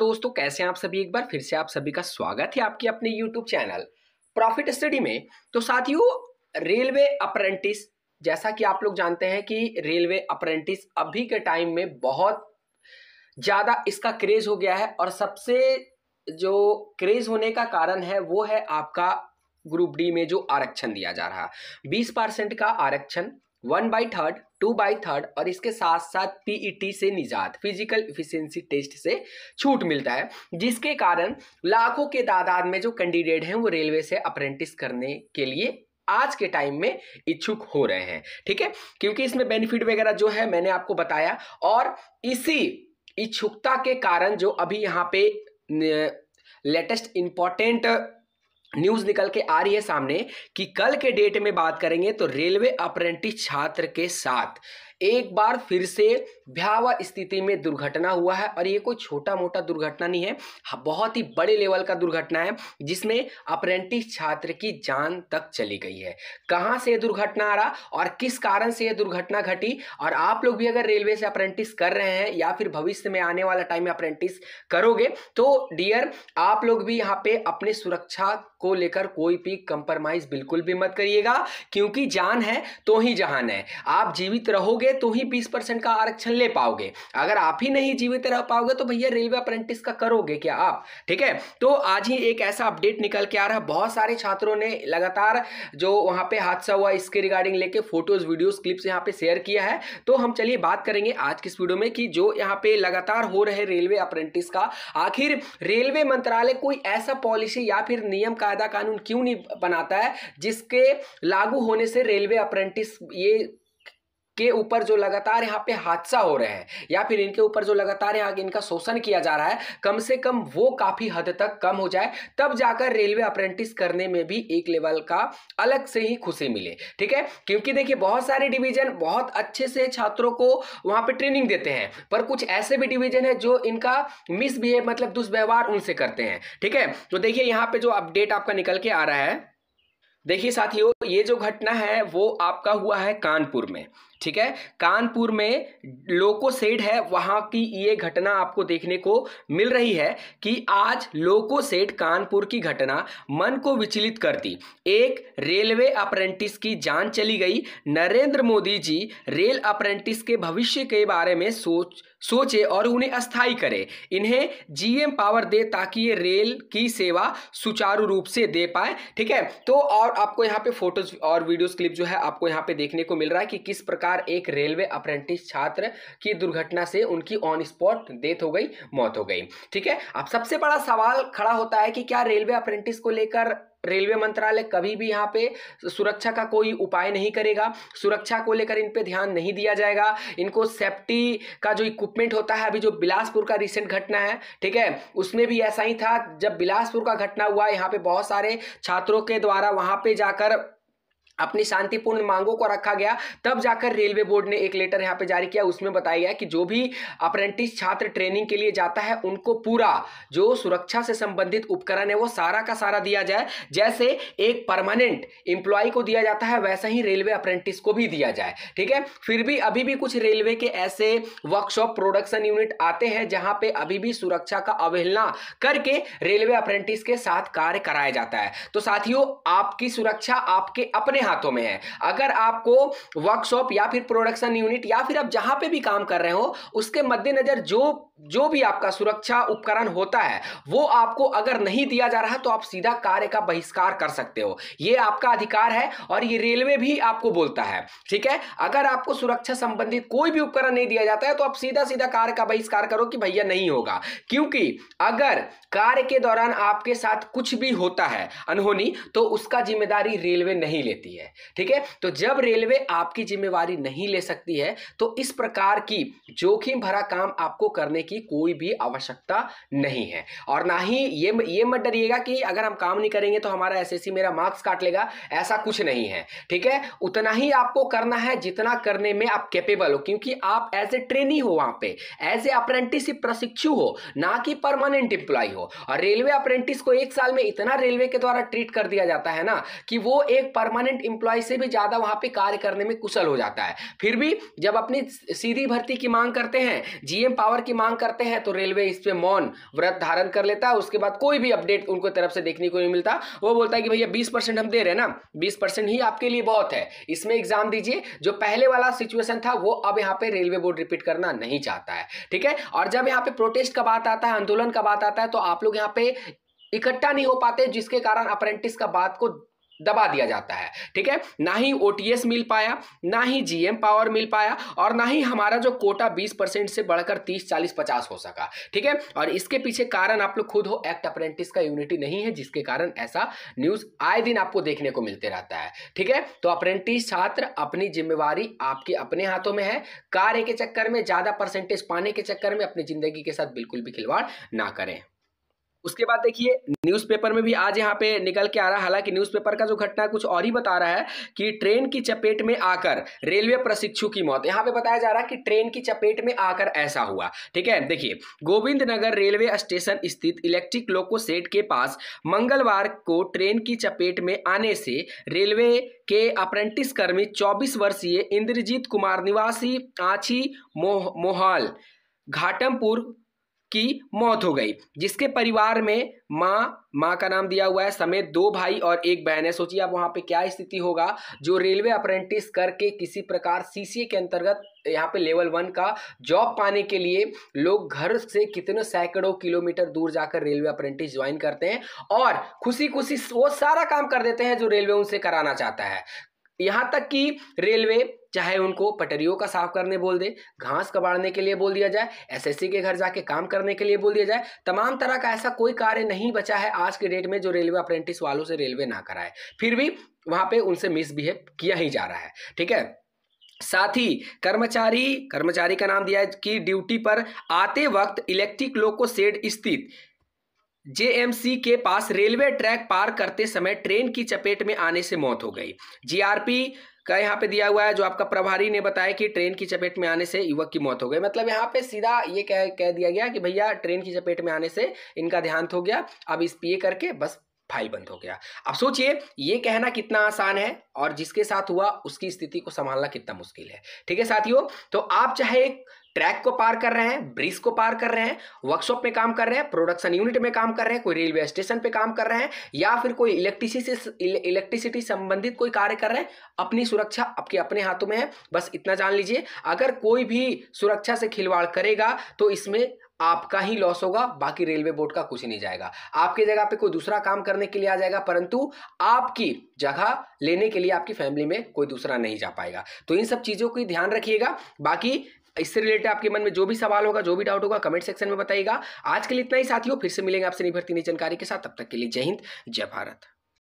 दोस्तों कैसे हैं आप सभी एक बार फिर से आप सभी का स्वागत है आपके अपने YouTube चैनल प्रॉफिट स्टडी में तो साथियों रेलवे अप्रेंटिस जैसा कि आप लोग जानते हैं कि रेलवे अप्रेंटिस अभी के टाइम में बहुत ज़्यादा इसका क्रेज हो गया है और सबसे जो क्रेज होने का कारण है वो है आपका ग्रुप डी में जो आरक्षण दिया जा रहा बीस परसेंट का आरक्षण one by third two by third और इसके साथ साथ पीईटी से निजात फिजिकल इफिशियंसी टेस्ट से छूट मिलता है जिसके कारण लाखों के तादाद में जो कैंडिडेट हैं वो रेलवे से अप्रेंटिस करने के लिए आज के टाइम में इच्छुक हो रहे हैं ठीक है क्योंकि इसमें बेनिफिट वगैरह जो है मैंने आपको बताया और इसी इच्छुकता के कारण जो अभी यहाँ पे लेटेस्ट इंपॉर्टेंट न्यूज निकल के आ रही है सामने कि कल के डेट में बात करेंगे तो रेलवे अप्रेंटिस छात्र के साथ एक बार फिर से भयावह स्थिति में दुर्घटना हुआ है और ये कोई छोटा मोटा दुर्घटना नहीं है हाँ, बहुत ही बड़े लेवल का दुर्घटना है जिसमें अप्रेंटिस छात्र की जान तक चली गई है कहाँ से ये दुर्घटना आ रहा और किस कारण से ये दुर्घटना घटी और आप लोग भी अगर रेलवे से अप्रेंटिस कर रहे हैं या फिर भविष्य में आने वाला टाइम में अप्रेंटिस करोगे तो डियर आप लोग भी यहाँ पे अपने सुरक्षा को लेकर कोई भी कंप्रोमाइज बिल्कुल भी मत करिएगा क्योंकि जान है तो ही जहान है आप जीवित रहोगे तो ही बीस परसेंट का आरक्षण ले पाओगे अगर आप ही नहीं जीवित रह पाओगे तो भैया रेलवे अप्रेंटिस का करोगे क्या आप ठीक है तो आज ही एक ऐसा अपडेट निकल के आ रहा है बहुत सारे छात्रों ने लगातार जो वहां पे हादसा हुआ इसके रिगार्डिंग लेके फोटोज वीडियोस क्लिप्स यहाँ पे शेयर किया है तो हम चलिए बात करेंगे आज की इस वीडियो में कि जो यहाँ पे लगातार हो रहे रेलवे अप्रेंटिस का आखिर रेलवे मंत्रालय कोई ऐसा पॉलिसी या फिर नियम कायदा कानून क्यों नहीं बनाता है जिसके लागू होने से रेलवे अप्रेंटिस ये के ऊपर जो लगातार यहाँ पे हादसा हो रहे हैं या फिर इनके ऊपर जो लगातार यहाँ इनका शोषण किया जा रहा है कम से कम वो काफ़ी हद तक कम हो जाए तब जाकर रेलवे अप्रेंटिस करने में भी एक लेवल का अलग से ही खुशी मिले ठीक है क्योंकि देखिए बहुत सारे डिवीजन बहुत अच्छे से छात्रों को वहां पर ट्रेनिंग देते हैं पर कुछ ऐसे भी डिवीजन है जो इनका मिसबिहेव मतलब दुष्व्यवहार उनसे करते हैं ठीक है तो देखिए यहाँ पे जो अपडेट आपका निकल के आ रहा है देखिए साथियों ये जो घटना है वो आपका हुआ है कानपुर में ठीक है कानपुर में लोको सेड है वहां की ये घटना आपको देखने को मिल रही है कि आज लोको सेड कानपुर की घटना मन को विचलित करती एक रेलवे अप्रेंटिस की जान चली गई नरेंद्र मोदी जी रेल अप्रेंटिस के भविष्य के बारे में सोच सोचे और उन्हें अस्थाई करे इन्हें जीएम पावर दे ताकि ये रेल की सेवा सुचारू रूप से दे पाए ठीक है तो और आपको यहाँ पे फोटोज और वीडियोस क्लिप जो है आपको यहाँ पे देखने को मिल रहा है कि किस प्रकार लगातार एक रेलवे अप्रेंटिस छात्र की दुर्घटना से उनकी ऑन स्पॉट डेथ हो गई मौत हो गई ठीक है अब सबसे बड़ा सवाल खड़ा होता है कि क्या रेलवे अप्रेंटिस को लेकर रेलवे मंत्रालय कभी भी यहाँ पे सुरक्षा का कोई उपाय नहीं करेगा सुरक्षा को लेकर इन पे ध्यान नहीं दिया जाएगा इनको सेफ्टी का जो इक्विपमेंट होता है अभी जो बिलासपुर का रिसेंट घटना है ठीक है उसमें भी ऐसा ही था जब बिलासपुर का घटना हुआ यहाँ पे बहुत सारे छात्रों के द्वारा वहाँ पे जाकर अपनी शांतिपूर्ण मांगों को रखा गया तब जाकर रेलवे बोर्ड ने एक लेटर यहाँ पे जारी किया उसमें बताया गया कि जो भी अप्रेंटिस छात्र ट्रेनिंग के लिए जाता है उनको पूरा जो सुरक्षा से संबंधित उपकरण है वो सारा का सारा दिया जाए जैसे एक परमानेंट एम्प्लॉय को दिया जाता है वैसा ही रेलवे अप्रेंटिस को भी दिया जाए ठीक है फिर भी अभी भी कुछ रेलवे के ऐसे वर्कशॉप प्रोडक्शन यूनिट आते हैं जहां पे अभी भी सुरक्षा का अवहेलना करके रेलवे अप्रेंटिस के साथ कार्य कराया जाता है तो साथियों आपकी सुरक्षा आपके अपने हाथों में है अगर आपको वर्कशॉप या फिर प्रोडक्शन यूनिट या फिर आप जहां पे भी काम कर रहे हो उसके मद्देनजर जो जो भी आपका सुरक्षा उपकरण होता है वो आपको अगर नहीं दिया जा रहा तो आप सीधा कार्य का बहिष्कार कर सकते हो ये आपका अधिकार है और ये रेलवे भी आपको बोलता है ठीक है अगर आपको सुरक्षा संबंधित कोई भी उपकरण नहीं दिया जाता है तो आप सीधा सीधा कार्य का बहिष्कार करो कि भैया नहीं होगा क्योंकि अगर कार्य के दौरान आपके साथ कुछ भी होता है अनहोनी तो उसका जिम्मेदारी रेलवे नहीं लेती सकती है ठीक है तो जब रेलवे आपकी जिम्मेवारी नहीं ले सकती है तो इस प्रकार की जोखिम भरा काम आपको करने की कोई भी आवश्यकता नहीं है और ना ही ये ये मत डरिएगा कि अगर हम काम नहीं करेंगे तो हमारा एस मेरा मार्क्स काट लेगा ऐसा कुछ नहीं है ठीक है उतना ही आपको करना है जितना करने में आप कैपेबल हो क्योंकि आप एज ए ट्रेनिंग हो वहां पर एज ए अप्रेंटिस प्रशिक्षु हो ना कि परमानेंट एम्प्लॉय हो और रेलवे अप्रेंटिस को एक साल में इतना रेलवे के द्वारा ट्रीट कर दिया जाता है ना कि वो एक परमानेंट इम्प्लॉय से भी ज़्यादा वहाँ पे कार्य करने में कुशल हो जाता है फिर भी जब अपनी सीधी भर्ती की मांग करते हैं जीएम पावर की मांग करते हैं तो रेलवे इस पर मौन व्रत धारण कर लेता है उसके बाद कोई भी अपडेट उनको तरफ से देखने को नहीं मिलता वो बोलता है कि भैया बीस हम दे रहे हैं ना बीस ही आपके लिए बहुत है इसमें एग्जाम दीजिए जो पहले वाला सिचुएशन था वो अब यहाँ पे रेलवे बोर्ड रिपीट करना नहीं चाहता है ठीक है और जब यहाँ पे प्रोटेस्ट का बात आता है आंदोलन का बात आता है तो आप लोग यहाँ पे इकट्ठा नहीं हो पाते जिसके कारण अप्रेंटिस का बात को दबा दिया जाता है ठीक है ना ही ओ मिल पाया ना ही जीएम पावर मिल पाया और ना ही हमारा जो कोटा 20 परसेंट से बढ़कर 30 40 50 हो सका ठीक है और इसके पीछे कारण आप लोग खुद हो एक्ट अप्रेंटिस का यूनिटी नहीं है जिसके कारण ऐसा न्यूज आए दिन आपको देखने को मिलते रहता है ठीक है तो अप्रेंटिस छात्र अपनी जिम्मेवारी आपके अपने हाथों में है कार्य के चक्कर में ज्यादा परसेंटेज पाने के चक्कर में अपनी जिंदगी के साथ बिल्कुल भी खिलवाड़ ना करें उसके बाद देखिए न्यूज़पेपर में भी आज यहाँ पे निकल के आ रहा है हालांकि न्यूज़पेपर का जो घटना कुछ और ही बता रहा है कि ट्रेन की चपेट में आकर रेलवे प्रशिक्षु की मौत यहाँ पे बताया जा रहा है कि ट्रेन की चपेट में आकर ऐसा हुआ ठीक है देखिए गोविंद नगर रेलवे स्टेशन स्थित इलेक्ट्रिक लोको सेट के पास मंगलवार को ट्रेन की चपेट में आने से रेलवे के अप्रेंटिस कर्मी चौबीस वर्षीय इंद्रजीत कुमार निवासी आछी मोह मोहाल घाटमपुर की मौत हो गई जिसके परिवार में माँ माँ का नाम दिया हुआ है समेत दो भाई और एक बहन है सोचिए अब वहाँ पे क्या स्थिति होगा जो रेलवे अप्रेंटिस करके किसी प्रकार सीसीए के अंतर्गत यहाँ पे लेवल वन का जॉब पाने के लिए लोग घर से कितने सैकड़ों किलोमीटर दूर जाकर रेलवे अप्रेंटिस ज्वाइन करते हैं और खुशी खुशी वो सारा काम कर देते हैं जो रेलवे उनसे कराना चाहता है यहाँ तक कि रेलवे चाहे उनको पटरियों का साफ करने बोल दे घास कबाड़ने के लिए बोल दिया जाए एसएससी के घर जाके काम करने के लिए बोल दिया जाए तमाम तरह का ऐसा कोई कार्य नहीं बचा है आज के डेट में जो रेलवे अप्रेंटिस वालों से रेलवे ना कराए फिर भी वहां पे उनसे मिसबिहेव किया ही जा रहा है ठीक है साथ ही कर्मचारी कर्मचारी का नाम दिया है कि ड्यूटी पर आते वक्त इलेक्ट्रिक लोको सेड स्थित जेएमसी के पास रेलवे ट्रैक पार करते समय ट्रेन की चपेट में आने से मौत हो गई जीआरपी का यहाँ पे दिया हुआ है जो आपका प्रभारी ने बताया कि ट्रेन की चपेट में आने से युवक की मौत हो गई मतलब यहाँ पे सीधा ये कह कह दिया गया कि भैया ट्रेन की चपेट में आने से इनका ध्यान हो गया अब इस पीए करके बस फाइल बंद हो गया अब सोचिए ये कहना कितना आसान है और जिसके साथ हुआ उसकी स्थिति को संभालना कितना मुश्किल है ठीक है साथियों तो आप चाहे ट्रैक को पार कर रहे हैं ब्रिज को पार कर रहे हैं वर्कशॉप में काम कर रहे हैं प्रोडक्शन यूनिट में काम कर रहे हैं कोई रेलवे स्टेशन पे काम कर रहे हैं या फिर कोई इलेक्ट्रिसिटी से इलेक्ट्रिसिटी संबंधित कोई कार्य कर रहे हैं अपनी सुरक्षा आपके अपने हाथों में है बस इतना जान लीजिए अगर कोई भी सुरक्षा से खिलवाड़ करेगा तो इसमें आपका ही लॉस होगा बाकी रेलवे बोर्ड का कुछ नहीं जाएगा आपके जगह पे कोई दूसरा काम करने के लिए आ जाएगा परंतु आपकी जगह लेने के लिए आपकी फैमिली में कोई दूसरा नहीं जा पाएगा तो इन सब चीज़ों की ध्यान रखिएगा बाकी इससे रिलेटेड आपके मन में जो भी सवाल होगा जो भी डाउट होगा कमेंट सेक्शन में बताइएगा आज के लिए इतना ही साथियों फिर से मिलेंगे आपसे निभरती नई जानकारी के साथ तब तक के लिए जय हिंद जय भारत